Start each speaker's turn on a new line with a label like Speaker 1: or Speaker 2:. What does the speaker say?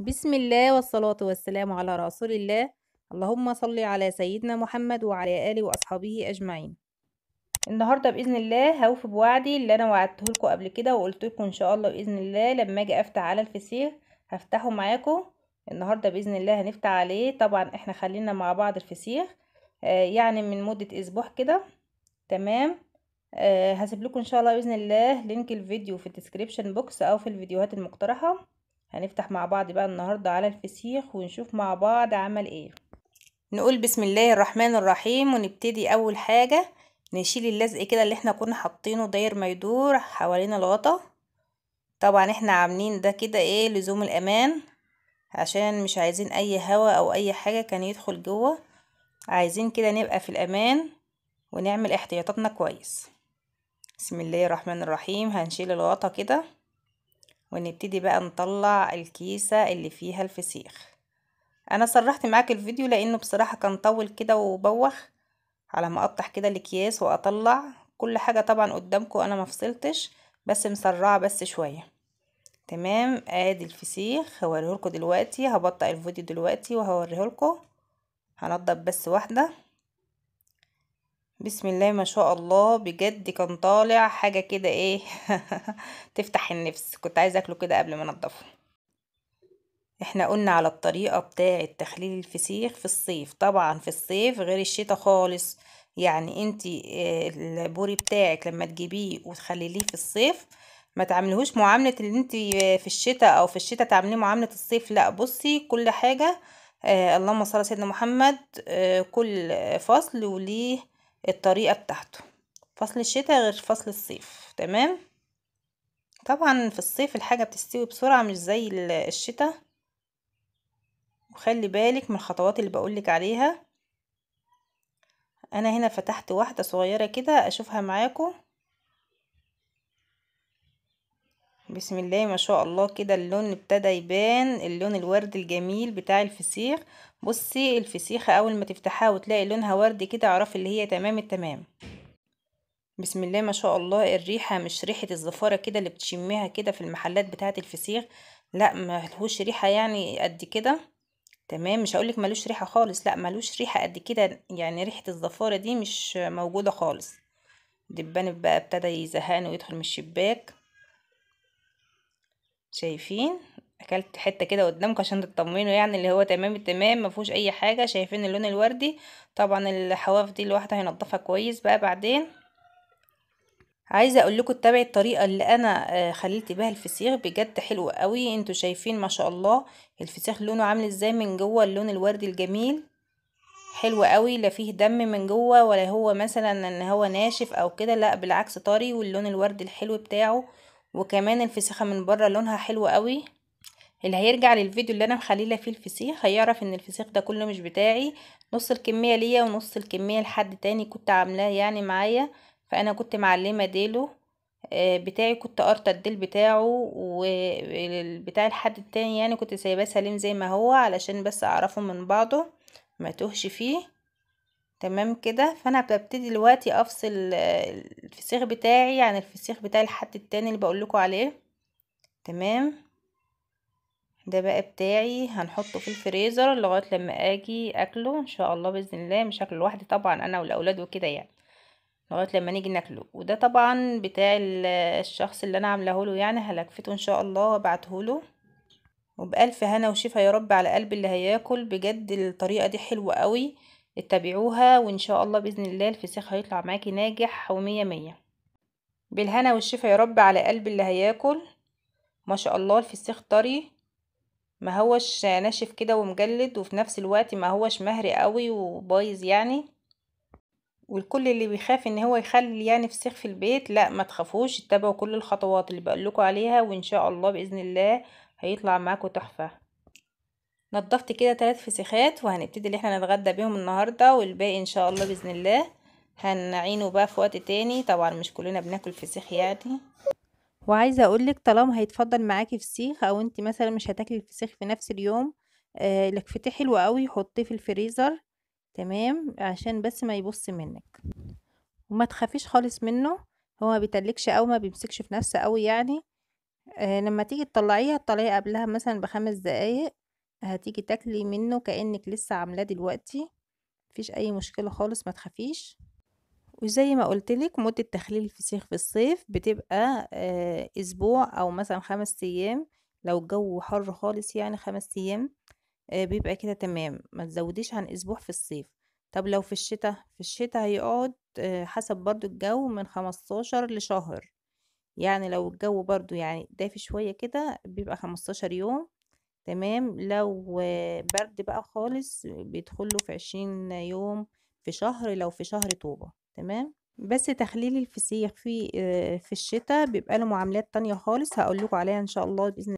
Speaker 1: بسم الله والصلاة والسلام على رسول الله اللهم صل على سيدنا محمد وعلى آله وأصحابه أجمعين النهاردة بإذن الله هوفي بوعدي اللي أنا وعدته لكم قبل كده وقلت لكم إن شاء الله بإذن الله لما أجي أفتح على الفسيخ هفتحه معاكم النهاردة بإذن الله هنفتح عليه طبعا إحنا خلينا مع بعض الفسيخ آه يعني من مدة أسبوع كده تمام آه هسيب لكم إن شاء الله بإذن الله لينك الفيديو في الديسكريبشن بوكس أو في الفيديوهات المقترحة هنفتح مع بعض بقى النهاردة على الفسيخ ونشوف مع بعض عمل ايه نقول بسم الله الرحمن الرحيم ونبتدي اول حاجة نشيل اللزق كده اللي احنا كنا حاطينه داير ما يدور حوالين الغطا طبعا احنا عاملين ده كده ايه لزوم الامان عشان مش عايزين اي هوا او اي حاجة كان يدخل جوه عايزين كده نبقى في الامان ونعمل احتياطاتنا كويس بسم الله الرحمن الرحيم هنشيل الغطا كده ونبتدي بقى نطلع الكيسة اللي فيها الفسيخ انا صرحت معاك الفيديو لانه بصراحة كان طول كده وبوخ على ما اقطع كده الاكياس واطلع كل حاجة طبعا قدامكم انا مفصلتش بس مسرعة بس شوية تمام ادي الفسيخ هوريهولكوا دلوقتي هبطئ الفيديو دلوقتي وهوريهولكوا هنضف بس واحدة بسم الله ما شاء الله بجد كان طالع حاجة كده ايه تفتح النفس كنت عايزة اكله كده قبل ما انضفه احنا قلنا على الطريقة بتاعة تخليل الفسيخ في الصيف طبعا في الصيف غير الشتا خالص يعني انتي آه، البوري بتاعك لما تجيبيه وتخلليه في الصيف ما تعملهوش معاملة اللي انتي في الشتاء او في الشتاء تعمليه معاملة الصيف لا بصي كل حاجة آه، اللهم صل على سيدنا محمد آه، كل فصل وليه الطريقة بتاعته فصل الشتاء غير فصل الصيف تمام طبعا في الصيف الحاجة بتستوي بسرعة مش زي الشتاء وخلي بالك من الخطوات اللي بقولك عليها انا هنا فتحت واحدة صغيرة كده اشوفها معاكم بسم الله ما شاء الله كده اللون ابتدى يبان اللون الورد الجميل بتاع الفسيخ بصي الفسيخة اول ما تفتحها وتلاقي لونها وردي كده اعرفي اللي هي تمام التمام بسم الله ما شاء الله الريحة مش ريحة الزفارة كده اللي بتشميها كده في المحلات بتاعة الفسيخ لا ملهوش ريحة يعني قد كده تمام مش هقولك ملوش ريحة خالص لا ملوش ريحة قد كده يعني ريحة الزفارة دي مش موجودة خالص دبان بقى ابتدى يزهقني ويدخل من الشباك شايفين اكلت حته كده قدامكم عشان تطمنوا يعني اللي هو تمام التمام ما فيهوش اي حاجه شايفين اللون الوردي طبعا الحواف دي لوحدها هينضفها كويس بقى بعدين عايزه اقول لكم اتبعي الطريقه اللي انا آه، خليت بيها الفسيخ بجد حلو قوي انتوا شايفين ما شاء الله الفسيخ لونه عامل ازاي من جوه اللون الوردي الجميل حلو قوي لا فيه دم من جوه ولا هو مثلا ان هو ناشف او كده لا بالعكس طري واللون الوردي الحلو بتاعه وكمان الفسيخه من بره لونها حلو قوي اللي هيرجع للفيديو اللي انا مخليله فيه الفسيخ هيعرف ان الفسيخ ده كله مش بتاعي نص الكميه ليا ونص الكميه لحد تاني كنت عاملاه يعني معايا فانا كنت معلمه ديله آه، بتاعي كنت قرطه الديل بتاعه والبتاع الحد التاني يعني كنت سايباه سليم زي ما هو علشان بس اعرفه من بعضه ما توهش فيه تمام كده فانا ببتدي دلوقتي افصل آه، الفسيخ بتاعي عن الفسيخ بتاع الحد التاني اللي بقول عليه تمام ده بقى بتاعي هنحطه في الفريزر لغايه لما اجي اكله ان شاء الله باذن الله مش هاكله لوحدي طبعا انا والاولاد وكده يعني لغايه لما نيجي ناكله وده طبعا بتاع آه، الشخص اللي انا عاملاه له يعني هلكفته ان شاء الله وابعته له وبالف هنا وشفا يا رب على قلب اللي هياكل بجد الطريقه دي حلوه قوي اتبعوها وان شاء الله باذن الله الفسيخ هيطلع معاكي ناجح ومية مية بالهنا والشفا يا رب على قلب اللي هياكل ما شاء الله الفسيخ طري ما هوش ناشف كده ومجلد وفي نفس الوقت ما هوش مهري قوي وبايظ يعني والكل اللي بيخاف ان هو يخلي يعني فسيخ في البيت لا ما تخافوش اتبعوا كل الخطوات اللي بقول عليها وان شاء الله باذن الله هيطلع معاكم تحفه نضفت كده ثلاث فسيخات وهنبتدي اللي احنا نتغدى بيهم النهارده والباقي ان شاء الله باذن الله هنعينه بقى في وقت تاني طبعا مش كلنا بناكل فسيخ يعني وعايزه اقول لك طالما هيتفضل معاكي فسيخ او انت مثلا مش هتاكلي الفسيخ في نفس اليوم آه لكفتيه حلو قوي حطيه في الفريزر تمام عشان بس ما يبص منك وما تخافيش خالص منه هو ما بيتلكش او ما بيمسكش في نفسه قوي يعني آه لما تيجي تطلعيه هتطلعيه قبلها مثلا بخمس دقايق هتيجي تاكلي منه كأنك لسه عاملاه دلوقتي مفيش اي مشكلة خالص ما تخافيش وزي ما قلتلك مدة تخليل الفسيخ في الصيف بتبقى آه اسبوع او مثلا خمس ايام لو الجو حر خالص يعني خمس ايام آه بيبقى كده تمام ما تزوديش عن اسبوع في الصيف طب لو في الشتاء في الشتاء هيقعد آه حسب برضو الجو من خمستاشر لشهر يعني لو الجو برضو يعني دافي شوية كده بيبقى خمستاشر يوم تمام لو برد بقى خالص بيدخله في عشرين يوم في شهر لو في شهر طوبة تمام بس تخليل الفسيخ في آه، في الشتاء بيبقى له معاملات تانية خالص هقول لكم عليها ان شاء الله باذن